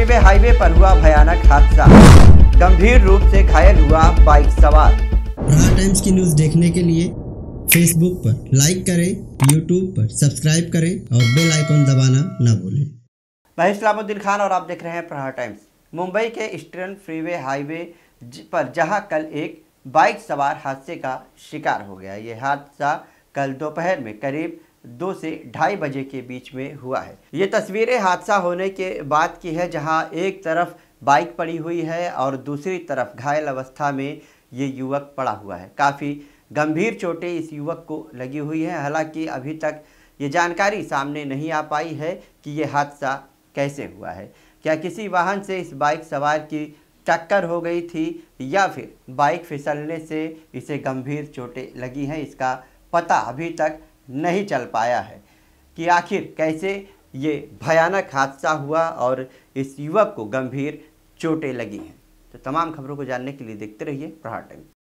राष्ट्रीय हाईवे पर हुआ भयानक हादसा गंभीर रूप से घायल हुआ बाइक सवार प्रहार टाइम्स की न्यूज देखने के लिए फेसबुक पर लाइक करें यूट्यूब पर सब्सक्राइब करें और बेल आइकन दबाना न भूलें भाई इस्लामुद्दीन खान और आप देख रहे हैं प्रहार टाइम्स मुंबई के ईस्टर्न फ्रीवे हाईवे पर जहां कल एक बाइक सवार हादसे का शिकार हो गया ये हादसा कल दोपहर में करीब दो से ढाई बजे के बीच में हुआ है ये तस्वीरें हादसा होने के बाद की है जहां एक तरफ बाइक पड़ी हुई है और दूसरी तरफ घायल अवस्था में ये युवक पड़ा हुआ है काफ़ी गंभीर चोटें इस युवक को लगी हुई है हालांकि अभी तक ये जानकारी सामने नहीं आ पाई है कि ये हादसा कैसे हुआ है क्या किसी वाहन से इस बाइक सवार की टक्कर हो गई थी या फिर बाइक फिसलने से इसे गंभीर चोटें लगी हैं इसका पता अभी तक नहीं चल पाया है कि आखिर कैसे ये भयानक हादसा हुआ और इस युवक को गंभीर चोटें लगी हैं तो तमाम खबरों को जानने के लिए देखते रहिए प्रहार टाइम